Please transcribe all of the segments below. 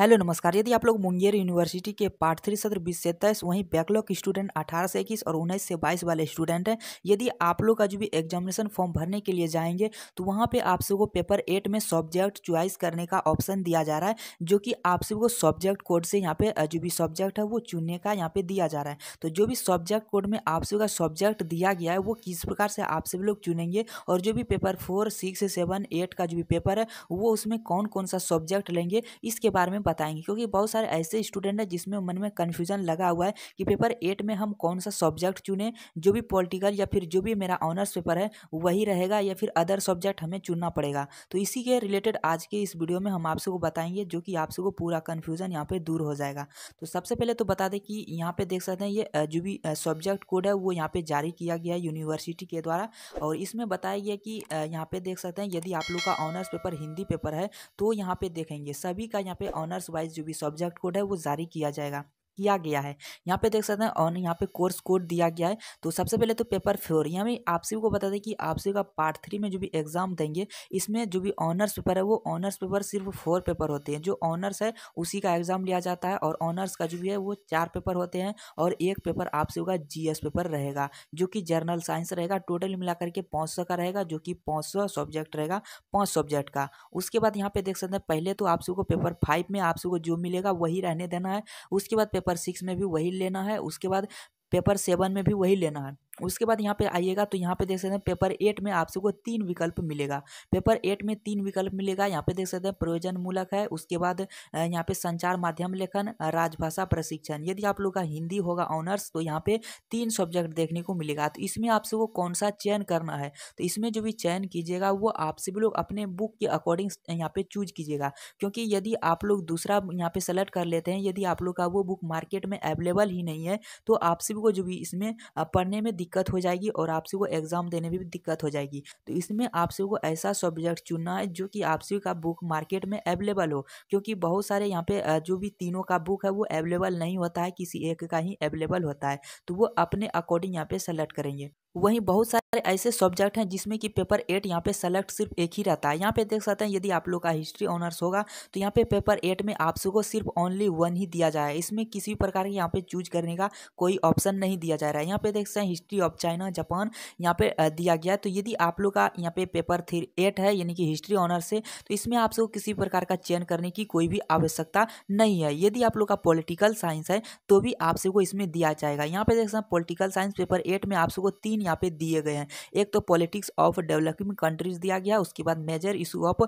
hello नमस्कार यदि आप लोग मुंगेर यूनिवर्सिटी के पार्ट थ्री सत्र बीस से तेईस वहीं बैकलॉग स्टूडेंट अठारह से इक्कीस और उन्नीस से बाईस वाले स्टूडेंट हैं यदि आप लोग का जो भी एग्जामिनेशन फॉर्म भरने के लिए जाएंगे तो वहां पे आप सबको पेपर एट में सब्जेक्ट चॉइस करने का ऑप्शन दिया जा रहा है जो कि आप सबको सब्जेक्ट कोड से यहाँ पे जो भी सब्जेक्ट है वो चुनने का यहाँ पे दिया जा रहा है तो जो भी सब्जेक्ट कोड में आप सबका सब्जेक्ट दिया गया है वो किस प्रकार से आप सब लोग चुनेंगे और जो भी paper four six seven eight का जो भी पेपर है वो उसमें कौन कौन सा सब्जेक्ट लेंगे इसके बारे में बताएंगे क्योंकि बहुत सारे ऐसे स्टूडेंट हैं जिसमें मन में कन्फ्यूजन लगा हुआ है कि पेपर एट में हम कौन सा सब्जेक्ट चुने जो भी पॉलिटिकल या फिर जो भी मेरा ऑनर्स पेपर है वही रहेगा या फिर अदर सब्जेक्ट हमें चुनना पड़ेगा तो इसी के रिलेटेड आज के इस वीडियो में हम आपसे को बताएंगे जो कि आपसे को पूरा कन्फ्यूज़न यहाँ पर दूर हो जाएगा तो सबसे पहले तो बता दें कि यहाँ पर देख सकते हैं ये जो भी सब्जेक्ट कोड है वो यहाँ पर जारी किया गया है यूनिवर्सिटी के द्वारा और इसमें बताया गया कि यहाँ पर देख सकते हैं यदि आप लोग का ऑनर्स पेपर हिंदी पेपर है तो यहाँ पर देखेंगे सभी का यहाँ पर ऑनर्स ऑनर्स वाइज जो भी सब्जेक्ट कोड है वो जारी किया जाएगा किया गया है यहाँ पे देख सकते हैं और यहाँ पे कोर्स कोड दिया गया है तो सबसे पहले तो पेपर फोर यहाँ आप सभी को बता दें कि आपसी का पार्ट थ्री में जो भी एग्जाम देंगे इसमें जो भी ऑनर्स पेपर है वो ऑनर्स पेपर सिर्फ फोर पेपर होते हैं जो ऑनर्स है उसी का एग्जाम लिया जाता है और ऑनर्स का जो भी है वो चार पेपर होते हैं और एक पेपर आपसी का जी पेपर रहेगा जो कि जर्नल साइंस रहेगा टोटल मिला करके पाँच का रहेगा जो कि पाँच सब्जेक्ट रहेगा पाँच सब्जेक्ट का उसके बाद यहाँ पे देख सकते हैं पहले तो आपसी को पेपर फाइव में आपसी को जो मिलेगा वही रहने देना है उसके बाद पेपर पेपर सिक्स में भी वही लेना है उसके बाद पेपर सेवन में भी वही लेना है उसके बाद यहाँ पे आइएगा तो यहाँ पे देख सकते हैं पेपर एट में आप सबको तीन विकल्प मिलेगा पेपर एट में तीन विकल्प मिलेगा यहाँ पे देख सकते हैं प्रयोजन मूलक है उसके बाद यहाँ पे संचार माध्यम लेखन राजभाषा प्रशिक्षण यदि आप लोग का हिंदी होगा ऑनर्स तो यहाँ पे तीन सब्जेक्ट देखने को मिलेगा तो इसमें आप सबको कौन सा चयन करना है तो इसमें जो भी चयन कीजिएगा वो आप सभी लोग अपने बुक के अकॉर्डिंग यहाँ पे चूज कीजिएगा क्योंकि यदि आप लोग दूसरा यहाँ पे सेलेक्ट कर लेते हैं यदि आप लोग का वो बुक मार्केट में अवेलेबल ही नहीं है तो आप सभी को जो भी इसमें पढ़ने में दिक्कत हो जाएगी और आपसे को एग्ज़ाम देने में भी दिक्कत हो जाएगी तो इसमें आपसे को ऐसा सब्जेक्ट चुनना है जो कि आपसे का बुक मार्केट में अवेलेबल हो क्योंकि बहुत सारे यहाँ पे जो भी तीनों का बुक है वो अवेलेबल नहीं होता है किसी एक का ही अवेलेबल होता है तो वो अपने अकॉर्डिंग यहाँ पे सेलेक्ट करेंगे वहीं बहुत सारे ऐसे सब्जेक्ट हैं जिसमें कि पेपर एट यहाँ पे सेलेक्ट सिर्फ एक ही रहता है यहाँ पे देख सकते हैं यदि आप लोग का हिस्ट्री ऑनर्स होगा तो यहाँ पे पेपर एट में आप सबको सिर्फ ओनली वन ही दिया जाए इसमें किसी प्रकार के यहाँ पे चूज करने का कोई ऑप्शन नहीं दिया जा रहा है यहाँ पे देख सकते हैं हिस्ट्री ऑफ चाइना जापान यहाँ पे दिया गया तो यदि आप लोग का यहाँ पे पेपर थ्री एट है यानी कि हिस्ट्री ऑनर्स है तो इसमें आप सबको किसी प्रकार का चयन करने की कोई भी आवश्यकता नहीं है यदि आप लोग का पोलिटिकल साइंस है तो भी आप सबको इसमें दिया जाएगा यहाँ पे देख सकते हैं पोलिटिकल साइंस पेपर एट में आप सबको तीन यहाँ पे दिए गए हैं एक तो पॉलिटिक्स ऑफ डेवलपिंग कंट्रीज दिया गया उसके बाद मेजर इशू ऑफ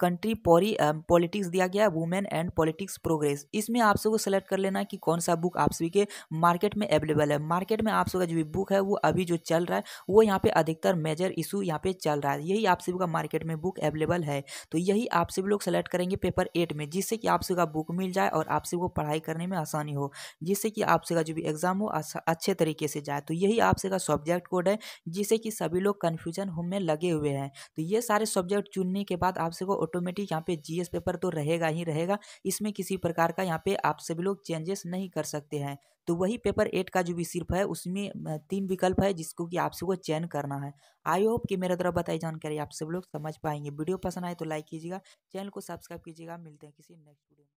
कंट्री पॉरी पॉलिटिक्स दिया गया वुमेन एंड पॉलिटिक्स प्रोग्रेस इसमें आप सबको सेलेक्ट कर लेना है कि कौन सा बुक आप सभी के मार्केट में अवेलेबल है मार्केट में आप सबका जो भी बुक है वो अभी जो चल रहा है वो यहाँ पे अधिकतर मेजर इशू यहाँ पे चल रहा है यही आप सभी का मार्केट में बुक अवेलेबल है तो यही आप सभी लोग सेलेक्ट करेंगे पेपर एट में जिससे कि आप सबका बुक मिल जाए और आप सबको पढ़ाई करने में आसानी हो जिससे कि आप सबका जो भी एग्जाम हो अच्छे तरीके से जाए तो यही आप सबका सब्जेक्ट को कोड है जिससे कि सभी लोग कन्फ्यूजन होम में लगे हुए हैं तो ये सारे सब्जेक्ट चुनने के बाद आपसे को ऑटोमेटिक यहाँ पे जी पेपर तो रहेगा ही रहेगा इसमें किसी प्रकार का यहाँ पे आप सभी लोग चेंजेस नहीं कर सकते हैं तो वही पेपर एट का जो भी सिर्फ है उसमें तीन विकल्प है जिसको कि आप सबको चयन करना है आई होप कि मेरा तरफ बताई जानकारी आप सब लोग समझ पाएंगे वीडियो पसंद आए तो लाइक कीजिएगा चैनल को सब्सक्राइब कीजिएगा मिलते हैं किसी नेक्स्ट वीडियो